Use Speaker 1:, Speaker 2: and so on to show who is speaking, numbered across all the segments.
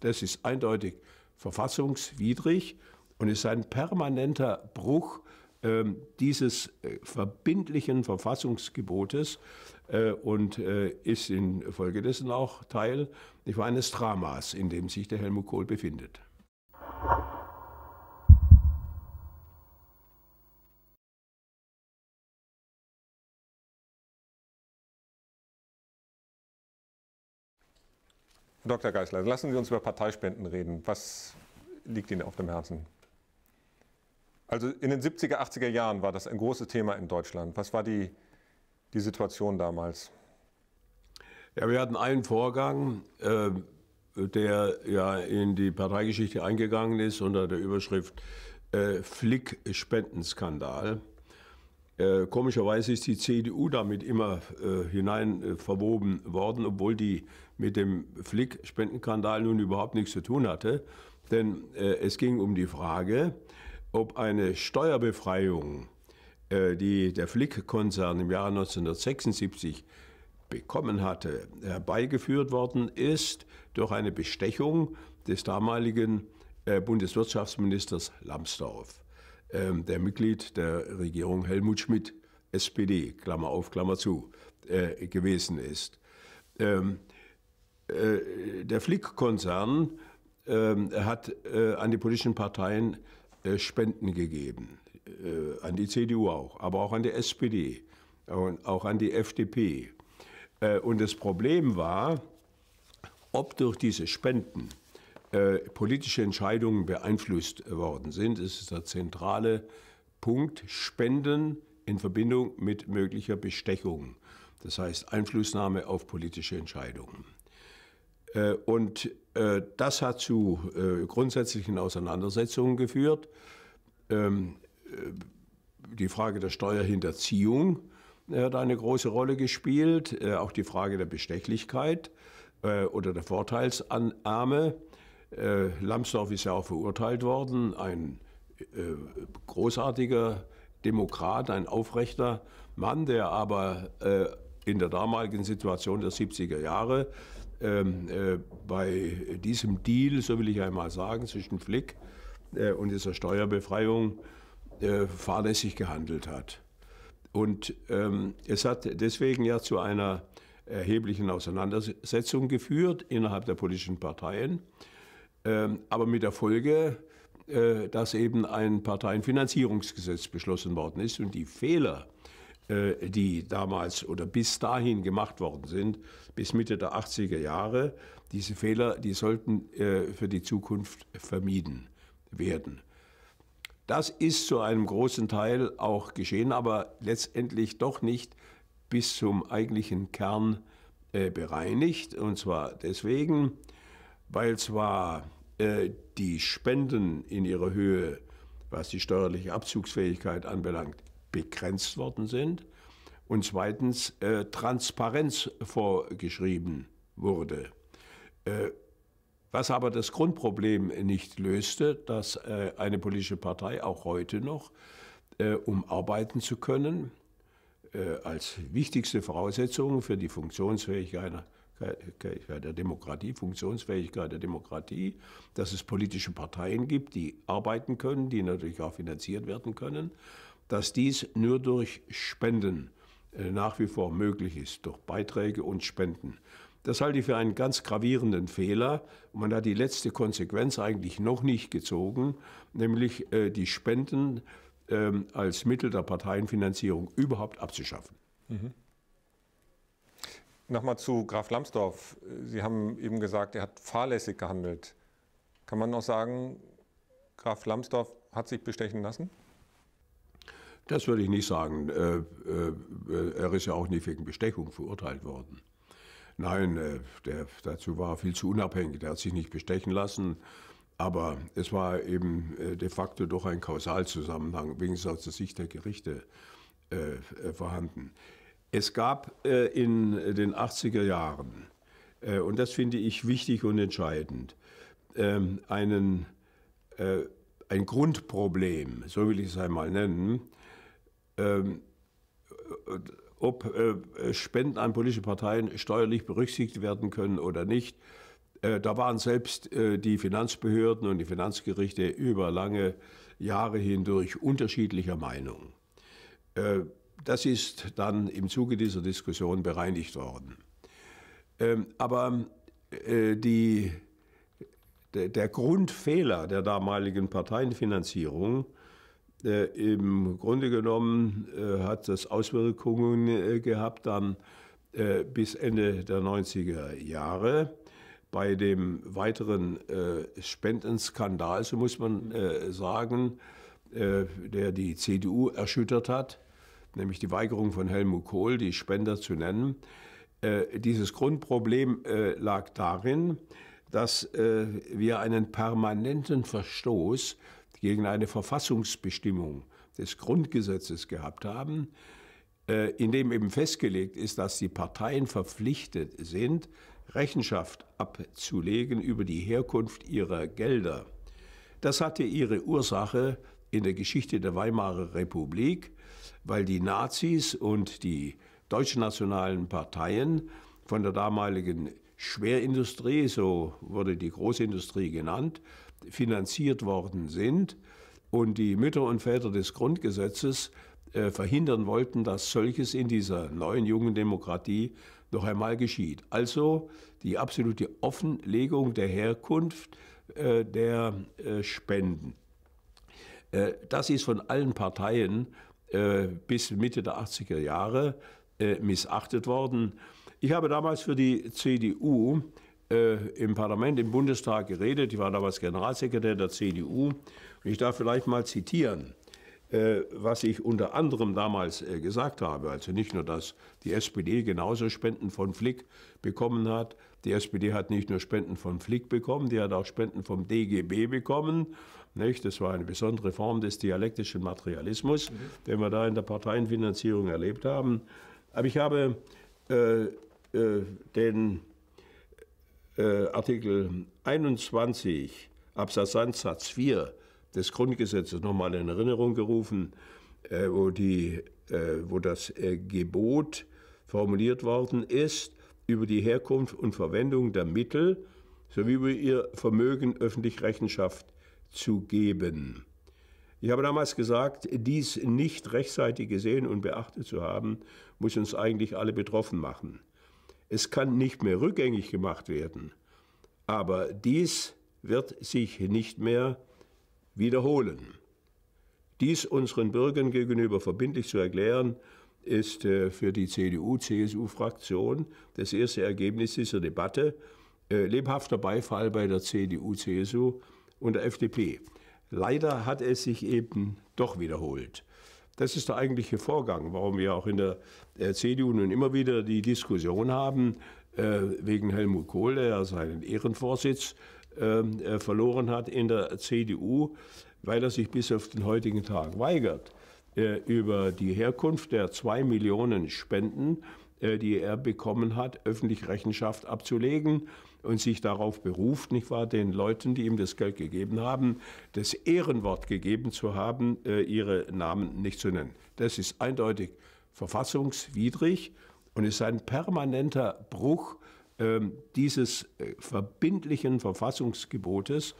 Speaker 1: Das ist eindeutig verfassungswidrig und ist ein permanenter Bruch ähm, äh, dieses verbindlichen Verfassungsgebotes äh, und äh, ist infolgedessen auch Teil war, eines Dramas, in dem sich der Helmut Kohl befindet. Dr. Geisler, lassen Sie uns über Parteispenden reden. Was liegt Ihnen auf dem Herzen? Also in den 70er, 80er Jahren war das ein großes Thema in Deutschland. Was war die, die Situation damals? Ja, wir hatten einen Vorgang, äh, der ja in die Parteigeschichte eingegangen ist unter der Überschrift äh, Flick-Spendenskandal. Äh, komischerweise ist die CDU damit immer äh, hinein äh, verwoben worden, obwohl die mit dem flick spendenkandal nun überhaupt nichts zu tun hatte. Denn äh, es ging um die Frage, ob eine Steuerbefreiung, äh, die der Flick-Konzern im Jahre 1976 bekommen hatte, herbeigeführt worden ist durch eine Bestechung des damaligen Bundeswirtschaftsministers Lambsdorff. Ähm, der Mitglied der Regierung Helmut Schmidt, SPD, Klammer auf, Klammer zu, äh, gewesen ist. Ähm, äh, der Flick-Konzern ähm, äh, hat an die politischen Parteien äh, Spenden gegeben, äh, an die CDU auch, aber auch an die SPD, und auch an die FDP. Äh, und das Problem war, ob durch diese Spenden äh, politische Entscheidungen beeinflusst worden sind, das ist der zentrale Punkt Spenden in Verbindung mit möglicher Bestechung. Das heißt Einflussnahme auf politische Entscheidungen. Äh, und äh, das hat zu grundsätzlichen Auseinandersetzungen geführt. Ähm, die Frage der Steuerhinterziehung hat eine große Rolle gespielt, auch die Frage der Bestechlichkeit oder der Vorteilsannahme äh, Lambsdorff ist ja auch verurteilt worden, ein äh, großartiger Demokrat, ein aufrechter Mann, der aber äh, in der damaligen Situation der 70er Jahre ähm, äh, bei diesem Deal, so will ich einmal sagen, zwischen Flick äh, und dieser Steuerbefreiung äh, fahrlässig gehandelt hat. Und ähm, es hat deswegen ja zu einer erheblichen Auseinandersetzung geführt innerhalb der politischen Parteien. Ähm, aber mit der Folge, äh, dass eben ein Parteienfinanzierungsgesetz beschlossen worden ist und die Fehler, äh, die damals oder bis dahin gemacht worden sind, bis Mitte der 80er Jahre, diese Fehler, die sollten äh, für die Zukunft vermieden werden. Das ist zu einem großen Teil auch geschehen, aber letztendlich doch nicht bis zum eigentlichen Kern äh, bereinigt. Und zwar deswegen, weil zwar äh, die Spenden in ihrer Höhe, was die steuerliche Abzugsfähigkeit anbelangt, begrenzt worden sind und zweitens äh, Transparenz vorgeschrieben wurde. Äh, was aber das Grundproblem nicht löste, dass äh, eine politische Partei auch heute noch, äh, um arbeiten zu können, äh, als wichtigste Voraussetzung für die Funktionsfähigkeit einer der Demokratie, Funktionsfähigkeit der Demokratie, dass es politische Parteien gibt, die arbeiten können, die natürlich auch finanziert werden können, dass dies nur durch Spenden äh, nach wie vor möglich ist, durch Beiträge und Spenden. Das halte ich für einen ganz gravierenden Fehler. Man hat die letzte Konsequenz eigentlich noch nicht gezogen, nämlich äh, die Spenden ähm, als Mittel der Parteienfinanzierung überhaupt abzuschaffen. Mhm. Nochmal zu Graf Lambsdorff. Sie haben eben gesagt, er hat fahrlässig gehandelt. Kann man noch sagen, Graf Lambsdorff hat sich bestechen lassen? Das würde ich nicht sagen. Äh, äh, er ist ja auch nicht wegen Bestechung verurteilt worden. Nein, äh, der, dazu war viel zu unabhängig. Er hat sich nicht bestechen lassen. Aber es war eben de facto doch ein Kausalzusammenhang, wenigstens aus der Sicht der Gerichte, vorhanden. Es gab äh, in den 80er Jahren, äh, und das finde ich wichtig und entscheidend, ähm, einen, äh, ein Grundproblem, so will ich es einmal nennen, ähm, äh, ob äh, Spenden an politische Parteien steuerlich berücksichtigt werden können oder nicht. Äh, da waren selbst die Finanzbehörden und die Finanzgerichte über lange Jahre hindurch unterschiedlicher Meinung. Das ist dann im Zuge dieser Diskussion bereinigt worden. Ähm, aber äh, die, der Grundfehler der damaligen Parteienfinanzierung äh, im Grunde genommen äh, hat das Auswirkungen gehabt dann bis Ende der 90er Jahre. Bei dem weiteren Spendenskandal, so muss man sagen, der die CDU erschüttert hat, nämlich die Weigerung von Helmut Kohl, die Spender zu nennen. Äh, dieses Grundproblem äh, lag darin, dass äh, wir einen permanenten Verstoß gegen eine Verfassungsbestimmung des Grundgesetzes gehabt haben, in dem eben festgelegt ist, dass die Parteien verpflichtet sind, Rechenschaft abzulegen über die Herkunft ihrer Gelder. Das hatte ihre Ursache in der Geschichte der Weimarer Republik, weil die Nazis und die deutschnationalen Parteien von der damaligen Schwerindustrie, so wurde die Großindustrie genannt, finanziert worden sind und die Mütter und Väter des Grundgesetzes äh, verhindern wollten, dass solches in dieser neuen jungen Demokratie noch einmal geschieht. Also die absolute Offenlegung der Herkunft äh, der äh, Spenden. Äh, das ist von allen Parteien äh, bis Mitte der 80er Jahre äh, missachtet worden. Ich habe damals für die CDU äh, im Parlament, im Bundestag geredet. Ich war damals Generalsekretär der CDU. Und ich darf vielleicht mal zitieren, äh, was ich unter anderem damals gesagt habe. Also nicht nur, dass die SPD genauso Spenden von Flick bekommen hat. Die SPD hat nicht nur Spenden von Flick bekommen, die hat auch Spenden vom DGB bekommen. Nicht? Das war eine besondere Form des dialektischen Materialismus, mhm. den wir da in der Parteienfinanzierung erlebt haben. Aber ich habe äh, äh, den äh, Artikel 21 Absatz 1 Satz 4 des Grundgesetzes nochmal in Erinnerung gerufen, äh, wo, die, äh, wo das äh, Gebot formuliert worden ist über die Herkunft und Verwendung der Mittel sowie über ihr Vermögen öffentlich Rechenschaft zu geben. Ich habe damals gesagt, dies nicht rechtzeitig gesehen und beachtet zu haben, muss uns eigentlich alle betroffen machen. Es kann nicht mehr rückgängig gemacht werden, aber dies wird sich nicht mehr wiederholen. Dies unseren Bürgern gegenüber verbindlich zu erklären, ist äh, für die CDU-CSU-Fraktion das erste Ergebnis dieser Debatte. Äh, lebhafter Beifall bei der CDU-CSU und der FDP. Leider hat es sich eben doch wiederholt. Das ist der eigentliche Vorgang, warum wir auch in der äh, CDU nun immer wieder die Diskussion haben, äh, wegen Helmut Kohl, der seinen Ehrenvorsitz ähm, äh, verloren hat in der CDU, weil er sich bis auf den heutigen Tag weigert, über die Herkunft der zwei Millionen Spenden, die er bekommen hat, öffentlich Rechenschaft abzulegen und sich darauf beruft, nicht wahr, den Leuten, die ihm das Geld gegeben haben, das Ehrenwort gegeben zu haben, äh, ihre Namen nicht zu nennen. Das ist eindeutig verfassungswidrig und ist ein permanenter Bruch ähm, dieses äh, verbindlichen Verfassungsgebotes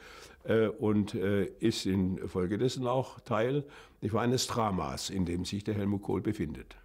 Speaker 1: äh, und ist infolgedessen auch Teil eines Dramas, in dem sich der Helmut Kohl befindet.